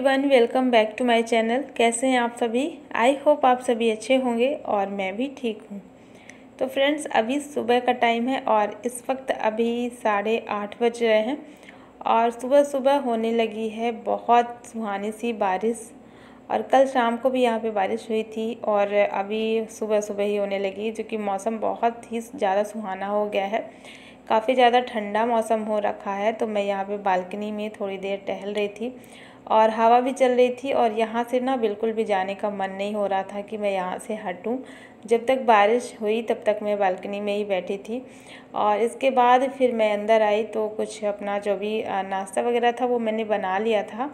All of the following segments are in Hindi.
everyone welcome back to my channel कैसे हैं आप सभी आई होप आप सभी अच्छे होंगे और मैं भी ठीक हूँ तो फ्रेंड्स अभी सुबह का टाइम है और इस वक्त अभी साढ़े आठ बज रहे हैं और सुबह सुबह होने लगी है बहुत सुहानी सी बारिश और कल शाम को भी यहाँ पे बारिश हुई थी और अभी सुबह सुबह ही होने लगी जो कि मौसम बहुत ही ज़्यादा सुहाना हो गया है काफ़ी ज़्यादा ठंडा मौसम हो रखा है तो मैं यहाँ पे बालकनी में थोड़ी देर टहल रही थी और हवा भी चल रही थी और यहाँ से ना बिल्कुल भी जाने का मन नहीं हो रहा था कि मैं यहाँ से हटूँ जब तक बारिश हुई तब तक मैं बालकनी में ही बैठी थी और इसके बाद फिर मैं अंदर आई तो कुछ अपना जो भी नाश्ता वगैरह था वो मैंने बना लिया था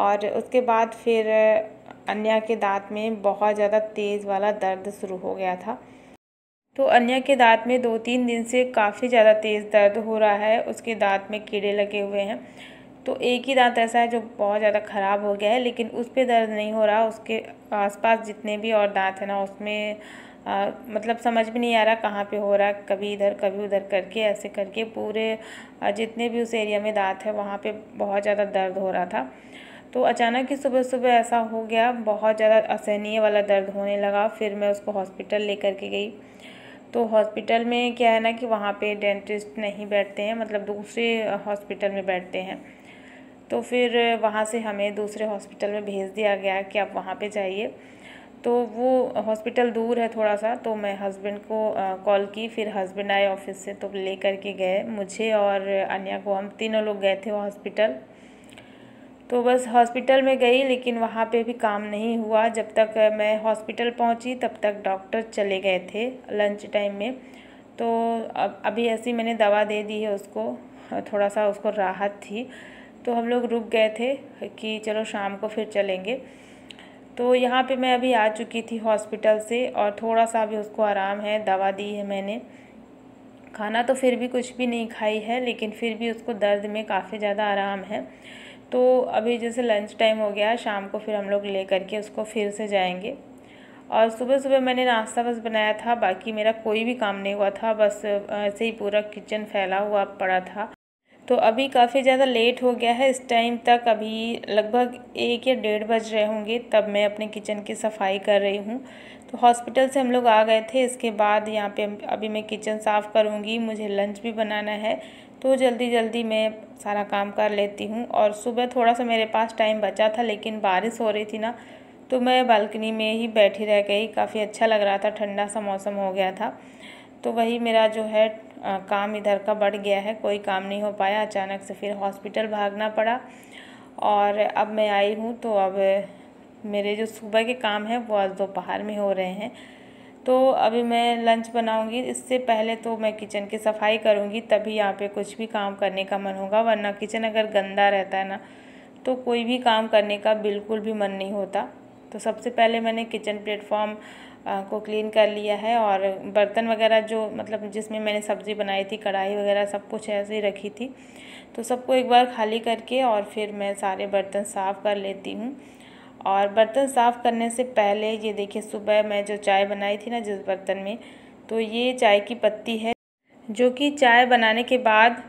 और उसके बाद फिर अन्या के दांत में बहुत ज़्यादा तेज़ वाला दर्द शुरू हो गया था तो अन्या के दांत में दो तीन दिन से काफ़ी ज़्यादा तेज़ दर्द हो रहा है उसके दांत में कीड़े लगे हुए हैं तो एक ही दांत ऐसा है जो बहुत ज़्यादा ख़राब हो गया है लेकिन उस पर दर्द नहीं हो रहा उसके आसपास जितने भी और दांत हैं ना उसमें आ, मतलब समझ भी नहीं आ रहा कहाँ पे हो रहा कभी इधर कभी उधर करके ऐसे करके पूरे जितने भी उस एरिया में दांत है वहाँ पे बहुत ज़्यादा दर्द हो रहा था तो अचानक ही सुबह सुबह ऐसा हो गया बहुत ज़्यादा असहनीय वाला दर्द होने लगा फिर मैं उसको हॉस्पिटल ले कर के गई तो हॉस्पिटल में क्या है ना कि वहाँ पे डेंटिस्ट नहीं बैठते हैं मतलब दूसरे हॉस्पिटल में बैठते हैं तो फिर वहाँ से हमें दूसरे हॉस्पिटल में भेज दिया गया कि आप वहाँ पे जाइए तो वो हॉस्पिटल दूर है थोड़ा सा तो मैं हस्बैंड को कॉल की फिर हस्बैंड आए ऑफिस से तो ले कर के गए मुझे और अन्या को हम तीनों लोग गए थे हॉस्पिटल तो बस हॉस्पिटल में गई लेकिन वहाँ पे भी काम नहीं हुआ जब तक मैं हॉस्पिटल पहुँची तब तक डॉक्टर चले गए थे लंच टाइम में तो अब अभी ऐसी मैंने दवा दे दी है उसको थोड़ा सा उसको राहत थी तो हम लोग रुक गए थे कि चलो शाम को फिर चलेंगे तो यहाँ पे मैं अभी आ चुकी थी हॉस्पिटल से और थोड़ा सा भी उसको आराम है दवा दी है मैंने खाना तो फिर भी कुछ भी नहीं खाई है लेकिन फिर भी उसको दर्द में काफ़ी ज़्यादा आराम है तो अभी जैसे लंच टाइम हो गया शाम को फिर हम लोग ले करके उसको फिर से जाएंगे और सुबह सुबह मैंने नाश्ता बस बनाया था बाकी मेरा कोई भी काम नहीं हुआ था बस ऐसे ही पूरा किचन फैला हुआ पड़ा था तो अभी काफ़ी ज़्यादा लेट हो गया है इस टाइम तक अभी लगभग एक या डेढ़ बज रहे होंगे तब मैं अपने किचन की सफाई कर रही हूँ तो हॉस्पिटल से हम लोग आ गए थे इसके बाद यहाँ पे अभी मैं किचन साफ़ करूँगी मुझे लंच भी बनाना है तो जल्दी जल्दी मैं सारा काम कर लेती हूँ और सुबह थोड़ा सा मेरे पास टाइम बचा था लेकिन बारिश हो रही थी ना तो मैं बालकनी में ही बैठी रह गई काफ़ी अच्छा लग रहा था ठंडा सा मौसम हो गया था तो वही मेरा जो है आ, काम इधर का बढ़ गया है कोई काम नहीं हो पाया अचानक से फिर हॉस्पिटल भागना पड़ा और अब मैं आई हूँ तो अब मेरे जो सुबह के काम हैं वो आज दोपहर में हो रहे हैं तो अभी मैं लंच बनाऊंगी इससे पहले तो मैं किचन की सफाई करूंगी तभी यहाँ पे कुछ भी काम करने का मन होगा वरना किचन अगर गंदा रहता है ना तो कोई भी काम करने का बिल्कुल भी मन नहीं होता तो सबसे पहले मैंने किचन प्लेटफॉर्म को क्लीन कर लिया है और बर्तन वगैरह जो मतलब जिसमें मैंने सब्ज़ी बनाई थी कढ़ाई वगैरह सब कुछ ऐसे ही रखी थी तो सबको एक बार खाली करके और फिर मैं सारे बर्तन साफ़ कर लेती हूँ और बर्तन साफ़ करने से पहले ये देखिए सुबह मैं जो चाय बनाई थी ना जिस बर्तन में तो ये चाय की पत्ती है जो कि चाय बनाने के बाद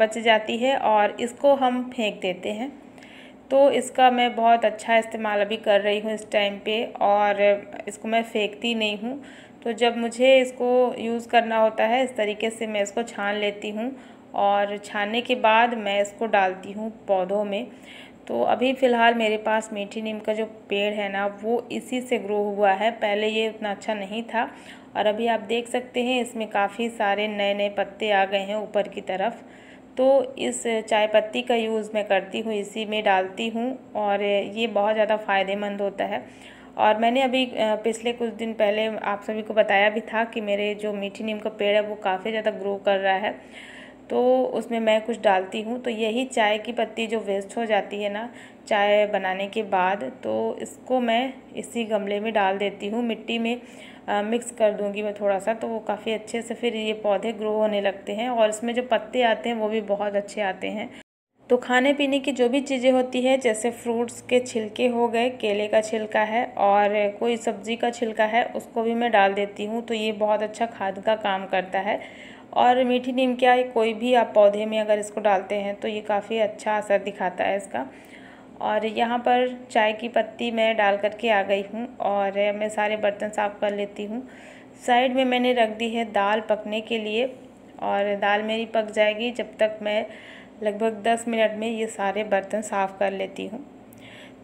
बच जाती है और इसको हम फेंक देते हैं तो इसका मैं बहुत अच्छा इस्तेमाल अभी कर रही हूँ इस टाइम पे और इसको मैं फेंकती नहीं हूँ तो जब मुझे इसको यूज़ करना होता है इस तरीके से मैं इसको छान लेती हूँ और छानने के बाद मैं इसको डालती हूँ पौधों में तो अभी फ़िलहाल मेरे पास मीठी नीम का जो पेड़ है ना वो इसी से ग्रो हुआ है पहले ये उतना अच्छा नहीं था और अभी आप देख सकते हैं इसमें काफ़ी सारे नए नए पत्ते आ गए हैं ऊपर की तरफ तो इस चाय पत्ती का यूज़ मैं करती हूँ इसी में डालती हूँ और ये बहुत ज़्यादा फ़ायदेमंद होता है और मैंने अभी पिछले कुछ दिन पहले आप सभी को बताया भी था कि मेरे जो मीठी नीम का पेड़ है वो काफ़ी ज़्यादा ग्रो कर रहा है तो उसमें मैं कुछ डालती हूँ तो यही चाय की पत्ती जो वेस्ट हो जाती है ना चाय बनाने के बाद तो इसको मैं इसी गमले में डाल देती हूँ मिट्टी में आ, मिक्स कर दूँगी मैं थोड़ा सा तो वो काफ़ी अच्छे से फिर ये पौधे ग्रो होने लगते हैं और इसमें जो पत्ते आते हैं वो भी बहुत अच्छे आते हैं तो खाने पीने की जो भी चीज़ें होती है जैसे फ्रूट्स के छिलके हो गए केले का छिलका है और कोई सब्ज़ी का छिलका है उसको भी मैं डाल देती हूँ तो ये बहुत अच्छा खाद का काम करता है और मीठी नीम क्या कोई भी आप पौधे में अगर इसको डालते हैं तो ये काफ़ी अच्छा असर दिखाता है इसका और यहाँ पर चाय की पत्ती मैं डाल करके आ गई हूँ और मैं सारे बर्तन साफ़ कर लेती हूँ साइड में मैंने रख दी है दाल पकने के लिए और दाल मेरी पक जाएगी जब तक मैं लगभग दस मिनट में ये सारे बर्तन साफ़ कर लेती हूँ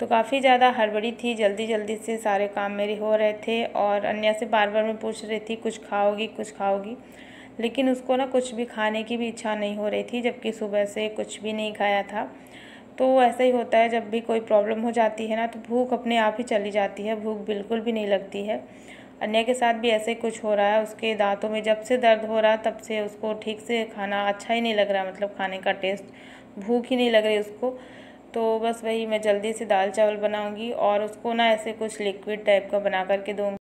तो काफ़ी ज़्यादा हड़बड़ी थी जल्दी जल्दी से सारे काम मेरे हो रहे थे और अन्या से बार बार मैं पूछ रही थी कुछ खाओगी कुछ खाओगी लेकिन उसको ना कुछ भी खाने की भी इच्छा नहीं हो रही थी जबकि सुबह से कुछ भी नहीं खाया था तो ऐसा ही होता है जब भी कोई प्रॉब्लम हो जाती है ना तो भूख अपने आप ही चली जाती है भूख बिल्कुल भी नहीं लगती है अन्य के साथ भी ऐसे कुछ हो रहा है उसके दांतों में जब से दर्द हो रहा तब से उसको ठीक से खाना अच्छा ही नहीं लग रहा मतलब खाने का टेस्ट भूख ही नहीं लग रही उसको तो बस वही मैं जल्दी से दाल चावल बनाऊंगी और उसको ना ऐसे कुछ लिक्विड टाइप का बना करके दूँगी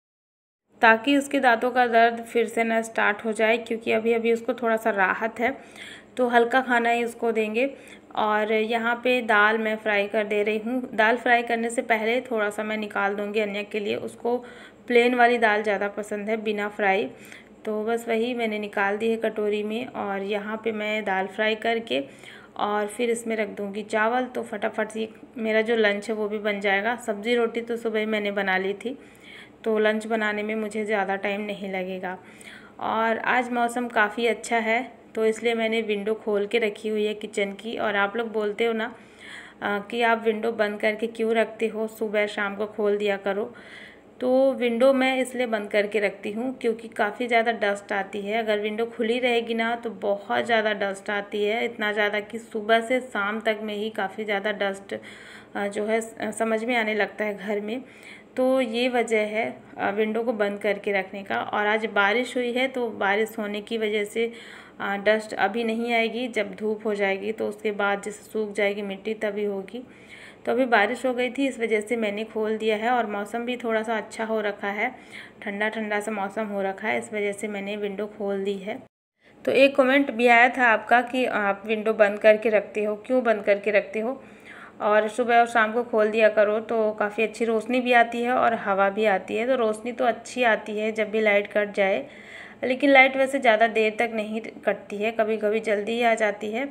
ताकि उसके दांतों का दर्द फिर से ना स्टार्ट हो जाए क्योंकि अभी अभी उसको थोड़ा सा राहत है तो हल्का खाना ही उसको देंगे और यहाँ पे दाल मैं फ्राई कर दे रही हूँ दाल फ्राई करने से पहले थोड़ा सा मैं निकाल दूँगी अन्य के लिए उसको प्लेन वाली दाल ज़्यादा पसंद है बिना फ्राई तो बस वही मैंने निकाल दी है कटोरी में और यहाँ पे मैं दाल फ्राई करके और फिर इसमें रख दूँगी चावल तो फटाफट से मेरा जो लंच है वो भी बन जाएगा सब्ज़ी रोटी तो सुबह ही मैंने बना ली थी तो लंच बनाने में मुझे ज़्यादा टाइम नहीं लगेगा और आज मौसम काफ़ी अच्छा है तो इसलिए मैंने विंडो खोल के रखी हुई है किचन की और आप लोग बोलते हो ना कि आप विंडो बंद करके क्यों रखते हो सुबह शाम को खोल दिया करो तो विंडो मैं इसलिए बंद करके रखती हूँ क्योंकि काफ़ी ज़्यादा डस्ट आती है अगर विंडो खुली रहेगी ना तो बहुत ज़्यादा डस्ट आती है इतना ज़्यादा कि सुबह से शाम तक में ही काफ़ी ज़्यादा डस्ट जो है समझ में आने लगता है घर में तो ये वजह है विंडो को बंद करके रखने का और आज बारिश हुई है तो बारिश होने की वजह से डस्ट अभी नहीं आएगी जब धूप हो जाएगी तो उसके बाद जैसे सूख जाएगी मिट्टी तभी होगी तो अभी बारिश हो गई थी इस वजह से मैंने खोल दिया है और मौसम भी थोड़ा सा अच्छा हो रखा है ठंडा ठंडा सा मौसम हो रखा है इस वजह से मैंने विंडो खोल दी है तो एक कमेंट भी आया था आपका कि आप विंडो बंद करके रखते हो क्यों बंद करके रखते हो और सुबह और शाम को खोल दिया करो तो काफ़ी अच्छी रोशनी भी आती है और हवा भी आती है तो रोशनी तो अच्छी आती है जब भी लाइट कट जाए लेकिन लाइट वैसे ज़्यादा देर तक नहीं कटती है कभी कभी जल्दी ही आ जाती है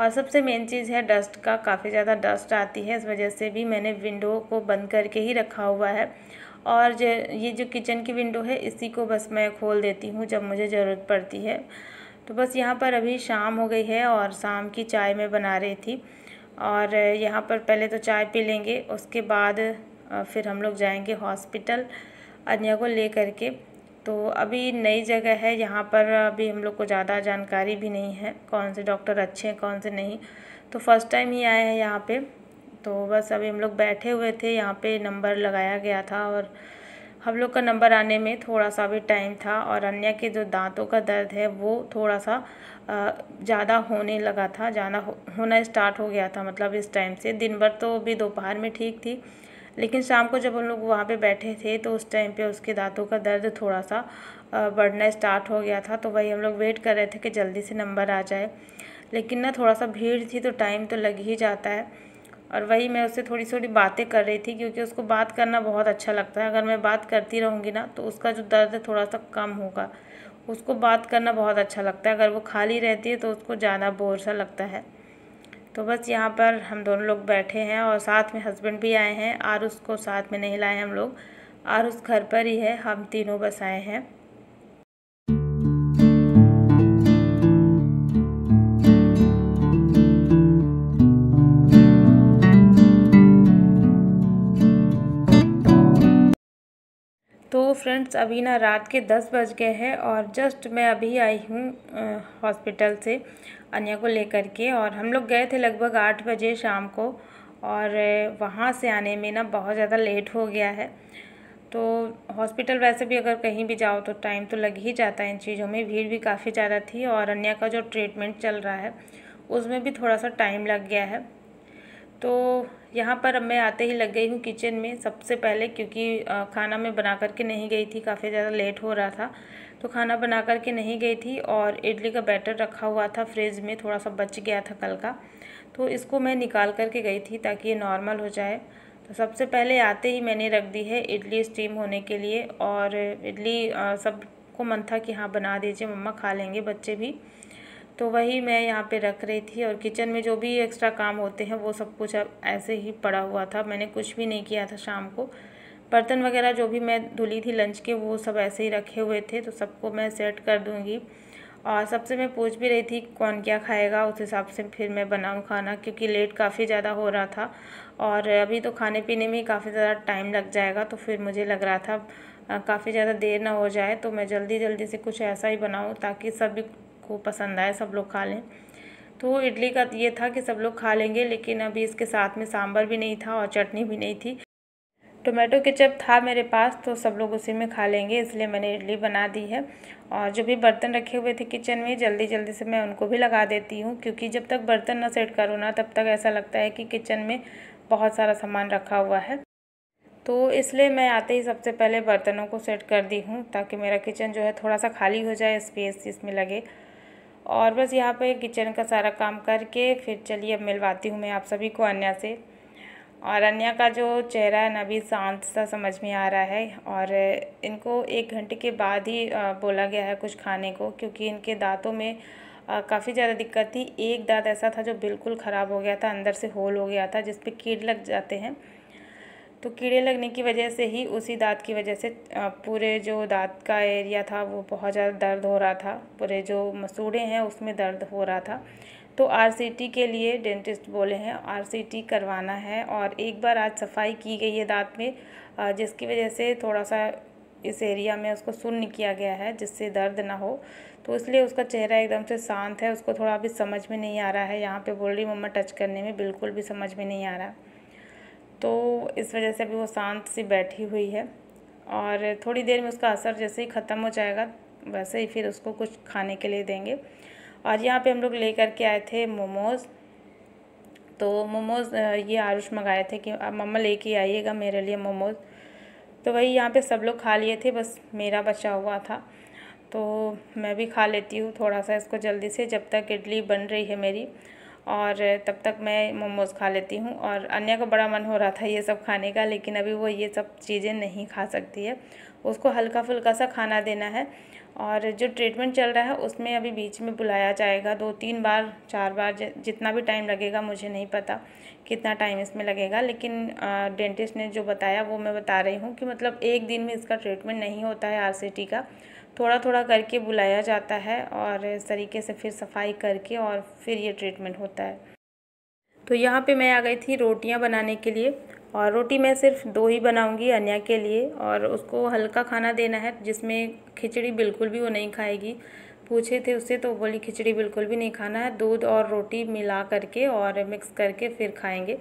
और सबसे मेन चीज़ है डस्ट का काफ़ी ज़्यादा डस्ट आती है इस वजह से भी मैंने विंडो को बंद करके ही रखा हुआ है और जो ये जो किचन की विंडो है इसी को बस मैं खोल देती हूँ जब मुझे ज़रूरत पड़ती है तो बस यहाँ पर अभी शाम हो गई है और शाम की चाय मैं बना रही थी और यहाँ पर पहले तो चाय पी लेंगे उसके बाद फिर हम लोग जाएंगे हॉस्पिटल अन्या को ले करके तो अभी नई जगह है यहाँ पर अभी हम लोग को ज़्यादा जानकारी भी नहीं है कौन से डॉक्टर अच्छे हैं कौन से नहीं तो फर्स्ट टाइम ही आए हैं यहाँ पे तो बस अभी हम लोग बैठे हुए थे यहाँ पे नंबर लगाया गया था और हम लोग का नंबर आने में थोड़ा सा भी टाइम था और अन्य के जो दांतों का दर्द है वो थोड़ा सा ज़्यादा होने लगा था ज़्यादा हो, होना स्टार्ट हो गया था मतलब इस टाइम से दिन भर तो भी दोपहर में ठीक थी लेकिन शाम को जब हम लोग वहाँ पे बैठे थे तो उस टाइम पे उसके दांतों का दर्द थोड़ा सा बढ़ना स्टार्ट हो गया था तो वही हम लोग वेट कर रहे थे कि जल्दी से नंबर आ जाए लेकिन ना थोड़ा सा भीड़ थी तो टाइम तो लग ही जाता है और वही मैं उससे थोड़ी थोड़ी बातें कर रही थी क्योंकि उसको बात करना बहुत अच्छा लगता है अगर मैं बात करती रहूँगी ना तो उसका जो दर्द है थोड़ा सा कम होगा उसको बात करना बहुत अच्छा लगता है अगर वो खाली रहती है तो उसको ज़्यादा बोर सा लगता है तो बस यहाँ पर हम दोनों लोग बैठे हैं और साथ में हस्बैंड भी आए हैं और उसको साथ में नहीं लाए हम लोग आर उस घर पर ही है हम तीनों बस आए हैं फ्रेंड्स अभी ना रात के दस बज गए हैं और जस्ट मैं अभी आई हूँ हॉस्पिटल से अन्या को लेकर के और हम लोग गए थे लगभग आठ बजे शाम को और वहाँ से आने में ना बहुत ज़्यादा लेट हो गया है तो हॉस्पिटल वैसे भी अगर कहीं भी जाओ तो टाइम तो लग ही जाता है इन चीज़ों में भीड़ भी काफ़ी ज़्यादा थी और अन्या का जो ट्रीटमेंट चल रहा है उसमें भी थोड़ा सा टाइम लग गया है तो यहाँ पर अब मैं आते ही लग गई हूँ किचन में सबसे पहले क्योंकि खाना मैं बना करके नहीं गई थी काफ़ी ज़्यादा लेट हो रहा था तो खाना बना करके नहीं गई थी और इडली का बैटर रखा हुआ था फ्रिज में थोड़ा सा बच गया था कल का तो इसको मैं निकाल करके गई थी ताकि ये नॉर्मल हो जाए तो सबसे पहले आते ही मैंने रख दी है इडली स्टीम होने के लिए और इडली सबको मन था कि हाँ बना दीजिए मम्मा खा लेंगे बच्चे भी तो वही मैं यहाँ पे रख रही थी और किचन में जो भी एक्स्ट्रा काम होते हैं वो सब कुछ अब ऐसे ही पड़ा हुआ था मैंने कुछ भी नहीं किया था शाम को बर्तन वगैरह जो भी मैं धुली थी लंच के वो सब ऐसे ही रखे हुए थे तो सबको मैं सेट कर दूँगी और सबसे मैं पूछ भी रही थी कौन क्या खाएगा उस हिसाब से फिर मैं बनाऊँ खाना क्योंकि लेट काफ़ी ज़्यादा हो रहा था और अभी तो खाने पीने में काफ़ी ज़्यादा टाइम लग जाएगा तो फिर मुझे लग रहा था काफ़ी ज़्यादा देर ना हो जाए तो मैं जल्दी जल्दी से कुछ ऐसा ही बनाऊँ ताकि सभी को पसंद आए सब लोग खा लें तो इडली का ये था कि सब लोग खा लेंगे लेकिन अभी इसके साथ में सांभर भी नहीं था और चटनी भी नहीं थी टोमेटो केचप था मेरे पास तो सब लोग उसी में खा लेंगे इसलिए मैंने इडली बना दी है और जो भी बर्तन रखे हुए थे किचन में जल्दी जल्दी से मैं उनको भी लगा देती हूँ क्योंकि जब तक बर्तन ना सेट करो ना तब तक ऐसा लगता है कि किचन में बहुत सारा सामान रखा हुआ है तो इसलिए मैं आते ही सबसे पहले बर्तनों को सेट कर दी हूँ ताकि मेरा किचन जो है थोड़ा सा खाली हो जाए स्पेस इसमें लगे और बस यहाँ पे किचन का सारा काम करके फिर चलिए अब मिलवाती हूँ मैं आप सभी को अन्या से और अन्या का जो चेहरा है ना अभी शांत सा समझ में आ रहा है और इनको एक घंटे के बाद ही बोला गया है कुछ खाने को क्योंकि इनके दांतों में काफ़ी ज़्यादा दिक्कत थी एक दांत ऐसा था जो बिल्कुल ख़राब हो गया था अंदर से होल हो गया था जिस कीड़ लग जाते हैं तो कीड़े लगने की वजह से ही उसी दांत की वजह से पूरे जो दांत का एरिया था वो बहुत ज़्यादा दर्द हो रहा था पूरे जो मसूड़े हैं उसमें दर्द हो रहा था तो आरसीटी के लिए डेंटिस्ट बोले हैं आरसीटी करवाना है और एक बार आज सफाई की गई है दांत में जिसकी वजह से थोड़ा सा इस एरिया में उसको सुन्न किया गया है जिससे दर्द ना हो तो इसलिए उसका चेहरा एकदम से शांत है उसको थोड़ा अभी समझ में नहीं आ रहा है यहाँ पे बोल रही मम्मा टच करने में बिल्कुल भी समझ में नहीं आ रहा तो इस वजह से अभी वो शांत सी बैठी हुई है और थोड़ी देर में उसका असर जैसे ही ख़त्म हो जाएगा वैसे ही फिर उसको कुछ खाने के लिए देंगे और यहाँ पे हम लोग ले करके आए थे मोमोज़ तो मोमोज़ ये आरुष मंगाए थे कि अब मम्मा लेके आइएगा मेरे लिए मोमोज़ तो वही यहाँ पे सब लोग खा लिए थे बस मेरा बचा हुआ था तो मैं भी खा लेती हूँ थोड़ा सा इसको जल्दी से जब तक इडली बन रही है मेरी और तब तक मैं मोमोज़ खा लेती हूँ और अन्य का बड़ा मन हो रहा था ये सब खाने का लेकिन अभी वो ये सब चीज़ें नहीं खा सकती है उसको हल्का फुल्का सा खाना देना है और जो ट्रीटमेंट चल रहा है उसमें अभी बीच में बुलाया जाएगा दो तीन बार चार बार जितना भी टाइम लगेगा मुझे नहीं पता कितना टाइम इसमें लगेगा लेकिन डेंटिस्ट ने जो बताया वो मैं बता रही हूँ कि मतलब एक दिन में इसका ट्रीटमेंट नहीं होता है आर का थोड़ा थोड़ा करके बुलाया जाता है और इस तरीके से फिर सफाई करके और फिर ये ट्रीटमेंट होता है तो यहाँ पे मैं आ गई थी रोटियाँ बनाने के लिए और रोटी मैं सिर्फ दो ही बनाऊंगी अन्या के लिए और उसको हल्का खाना देना है जिसमें खिचड़ी बिल्कुल भी वो नहीं खाएगी पूछे थे उससे तो बोली खिचड़ी बिल्कुल भी नहीं खाना है दूध और रोटी मिला करके और मिक्स करके फिर खाएंगे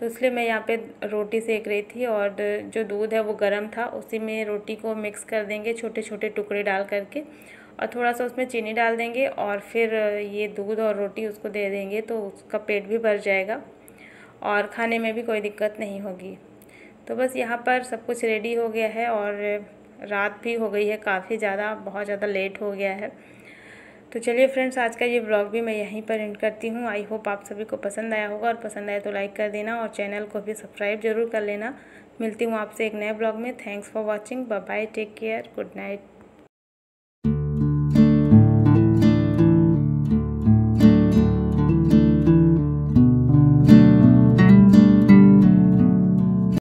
तो इसलिए मैं यहाँ पे रोटी सेक रही थी और जो दूध है वो गर्म था उसी में रोटी को मिक्स कर देंगे छोटे छोटे टुकड़े डाल करके और थोड़ा सा उसमें चीनी डाल देंगे और फिर ये दूध और रोटी उसको दे देंगे तो उसका पेट भी भर जाएगा और खाने में भी कोई दिक्कत नहीं होगी तो बस यहाँ पर सब कुछ रेडी हो गया है और रात भी हो गई है काफ़ी ज़्यादा बहुत ज़्यादा लेट हो गया है तो चलिए फ्रेंड्स आज का ये ब्लॉग भी मैं यहीं पर एंड करती हूँ आई होप आप सभी को पसंद आया होगा और पसंद आया तो लाइक कर देना और चैनल को भी सब्सक्राइब जरूर कर लेना मिलती हूँ आपसे एक नए ब्लॉग में thanks for watching bye take care good night